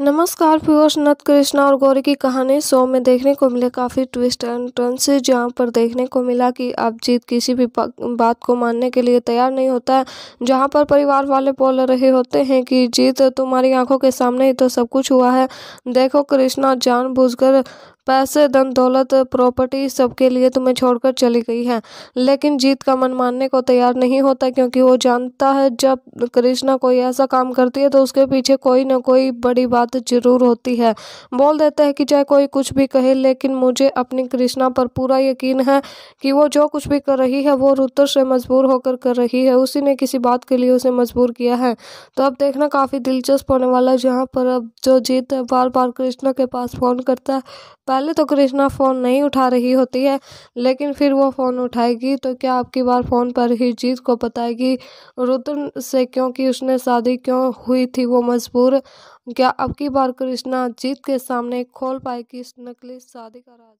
नमस्कार फिरोज नत कृष्णा और गौरी की कहानी शो में देखने को मिले काफ़ी ट्विस्ट एंड टर्न से जहाँ पर देखने को मिला कि जीत किसी भी बात को मानने के लिए तैयार नहीं होता है जहाँ पर परिवार वाले बोल रहे होते हैं कि जीत तुम्हारी आंखों के सामने ही तो सब कुछ हुआ है देखो कृष्णा जानबूझकर पैसे धन दौलत प्रॉपर्टी सबके लिए तुम्हें छोड़कर चली गई है लेकिन जीत का मन मानने को तैयार नहीं होता क्योंकि वो जानता है जब कृष्णा कोई ऐसा काम करती है तो उसके पीछे कोई ना कोई बड़ी बात जरूर होती है बोल देता है कि चाहे कोई कुछ भी कहे लेकिन मुझे अपनी कृष्णा पर पूरा यकीन है कि वो जो कुछ भी कर रही है वो रुद्र से मजबूर होकर कर रही है उसी ने किसी बात के लिए उसे मजबूर किया है तो अब देखना काफ़ी दिलचस्प होने वाला है जहाँ पर अब जो जीत बार बार कृष्णा के पास फ़ोन करता है पहले तो कृष्णा फ़ोन नहीं उठा रही होती है लेकिन फिर वो फ़ोन उठाएगी तो क्या आपकी बार फ़ोन पर ही जीत को बताएगी रुद्र से क्योंकि उसने शादी क्यों हुई थी वो मजबूर क्या अब की बार कृष्णा जीत के सामने खोल पाएगी इस नकली शादी का राज